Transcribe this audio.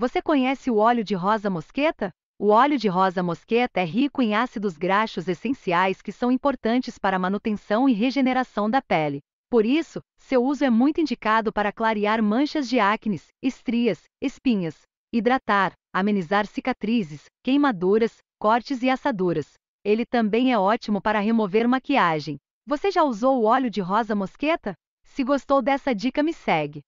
Você conhece o óleo de rosa mosqueta? O óleo de rosa mosqueta é rico em ácidos graxos essenciais que são importantes para a manutenção e regeneração da pele. Por isso, seu uso é muito indicado para clarear manchas de acne, estrias, espinhas, hidratar, amenizar cicatrizes, queimaduras, cortes e assaduras. Ele também é ótimo para remover maquiagem. Você já usou o óleo de rosa mosqueta? Se gostou dessa dica, me segue.